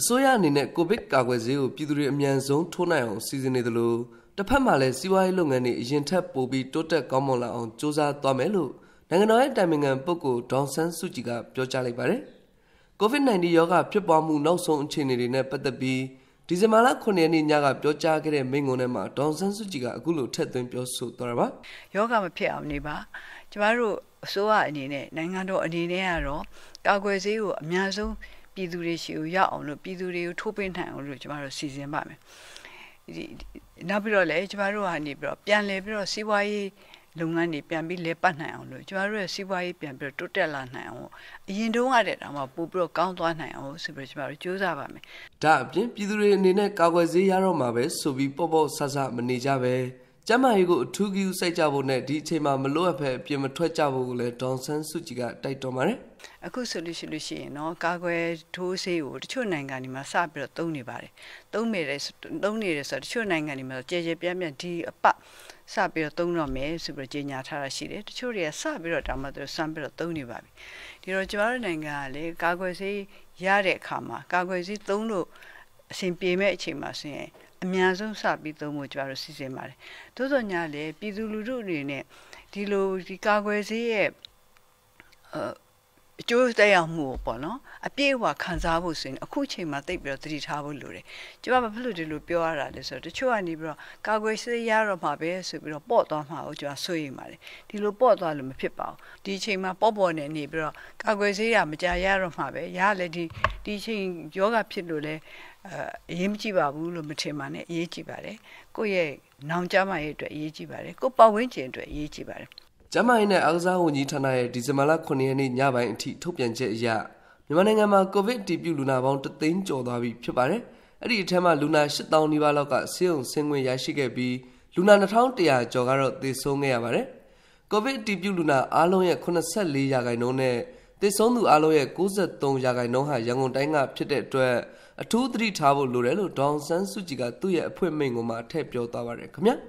အစိုးရအနေနဲ့ကိုဗစ်ကာကွယ်ဆေးကိုပြည်သူတွေအမြန်ဆုံးထိုးနိုင်အောင်စီစဉ်နေသလိုတစ်ဖက်မှာလည်းစီးပွားရေးလုပ်ငန်းတွေအရင်ထက်ပိုပြီးတိုးတက်ကောင်းမွန်လာအောင်စူးစမ်းသွားမယ်လို့နိုင်ငံတော်ရဲ့တိုင်ပင်ခံပုဂ္ဂိုလ်ဒေါန်ဆန်းစုကြည်ကပြောကြားလိုက်ပါတယ်။ COVID-19 ရောဂါဖြစ်ပွားမှုနောက်ဆုံးအခြေအနေတွေနဲ့ပတ်သက်ပြီးဒီဇင်ဘာလ9ရက်နေ့ညကပြောကြားခဲ့တဲ့မိန့်ခွန်းထဲမှာဒေါန်ဆန်းစုကြည်ကအခုလိုထည့်သွင်းပြောဆိုသွားတာပါ။ယောဂမဖြစ်အောင်နေပါ။ကျမတို့အစိုးရအနေနဲ့နိုင်ငံတော်အနေနဲ့ကတော့ကာကွယ်ဆေးကိုအများဆုံးပြည်သူတွေရှိကိုရောက်အောင်လို့ပြည်သူတွေကိုထိုးပင်းနိုင်အောင်လို့ကျမတို့စီစဉ်ပါမယ်ဒီနောက်ပြီးတော့လည်းကျမတို့ဟာနေပြီးတော့ပြန်လည်ပြီးတော့စီးပွားရေးလုပ်ငန်းတွေပြန်ပြီးလဲပတ်နိုင်အောင်လို့ကျမတို့ရဲ့စီးပွားရေးပြန်ပြီးတော့တိုးတက်လာနိုင်အောင်အရင်တုန်းကတည်းကမှပို့ပြီးတော့ကောင်းသွားနိုင်အောင်ဆိုပြီးတော့ကျမတို့ကြိုးစားပါမယ်ဒါအပြင်ပြည်သူတွေအနေနဲ့ကာကွယ်ဆေးရတော့မှာပဲဆိုပြီးပေါ့ပေါ့ဆဆမနေကြပဲကျမရေးကိုအထူးကူးစိုက်ကြဖို့နဲ့ဒီအချိန်မှာမလိုအပ်ဘဲအပြင်မထွက်ကြဖို့ကိုလည်းဒေါန်ဆန်းစုကြည်ကတိုက်တွန်းပါတယ်။အခုဆိုလို့ရှိလို့ရှိရင်တော့ကာကွယ်ထိုးဆေးကိုတချို့နိုင်ငံတွေမှာစပြီးတော့သုံးနေပါတယ်။သုံးနေတယ်သုံးနေတယ်ဆိုတော့တချို့နိုင်ငံတွေမှာကြဲကြဲပြန့်ပြန့်ဒီအပစပြီးတော့သုံးတော့မယ်ဆိုပြီးတော့ကြေညာထားတာရှိတယ်။တချို့တွေကစပြီးတော့ဒါမှသူစမ်းပြီးတော့သုံးနေပါပြီ။ဒီတော့ကျမတို့နိုင်ငံကလည်းကာကွယ်ဆေးရတဲ့အခါမှာကာကွယ်ဆေးသုံးလို့အဆင်ပြေမဲ့အချိန်မှာဆိုရင်အများဆုံးစပြီးသုံးဖို့ကြွားလို့စီစဉ်ပါတယ်။သို့သော်ညာလေပြည်သူလူထုအနေနဲ့ဒီလိုဒီကာကွယ်ဆေးရဲ့အကျိုးသက်ရောက်မှုကိုပေါ့နော်အပြည့်အဝခံစားဖို့ဆိုရင်အခုချိန်မှာတိတ်ပြီးတော့သတိထားဖို့လိုတယ်ကျမဘာဖြစ်လို့ဒီလိုပြောရတာလဲဆိုတော့တချို့ကနေပြီးတော့ကာကွယ်ဆေးရတော့မှာပဲဆိုပြီးတော့ပော့သွားမှာကိုကျမဆွေးရင်ပါတယ်ဒီလိုပော့သွားလို့မဖြစ်ပါဘူးဒီချိန်မှာပော့ပေါ်နေနေပြီးတော့ကာကွယ်ဆေးရမကြရတော့မှာပဲရလည်းဒီဒီချိန်ယောဂဖြစ်လို့လဲအရေးမကြီးပါဘူးလို့မထင်ပါနဲ့အရေးကြီးပါတယ်ကိုယ့်ရဲ့နောင်ကြမရဲ့အတွက်အရေးကြီးပါတယ်ကိုယ့်ပတ်ဝန်းကျင်အတွက်အရေးကြီးပါတယ်ကျန်းမာရေးနဲ့အားကစားဝန်ကြီးဌာနရဲ့ဒီဇင်ဘာလ9ရက်နေ့ညပိုင်းအထိထုတ်ပြန်ချက်အရမြန်မာနိုင်ငံမှာကိုဗစ်တည်ပြုလူနာပေါင်း3သိန်းကျော်သွားပြီဖြစ်ပါတယ်။အဲ့ဒီအထက်မှာလူနာ8000နီးပါးလောက်ကဆေးရုံဆင်းခွင့်ရရှိခဲ့ပြီးလူနာ2100ကျော်ကတော့သေဆုံးခဲ့ရပါတယ်။ကိုဗစ်တည်ပြုလူနာအားလုံးရဲ့84ရာခိုင်နှုန်းနဲ့သေဆုံးသူအားလုံးရဲ့93ရာခိုင်နှုန်းဟာရန်ကုန်တိုင်းကဖြစ်တဲ့အတွက်အထူးသတိထားဖို့လိုတယ်လို့ဒေါန်ဆန်းစုကြည်ကသူ့ရဲ့အဖွင့်မိန့်ကိုမှထည့်ပြောသွားပါတယ်ခင်ဗျာ။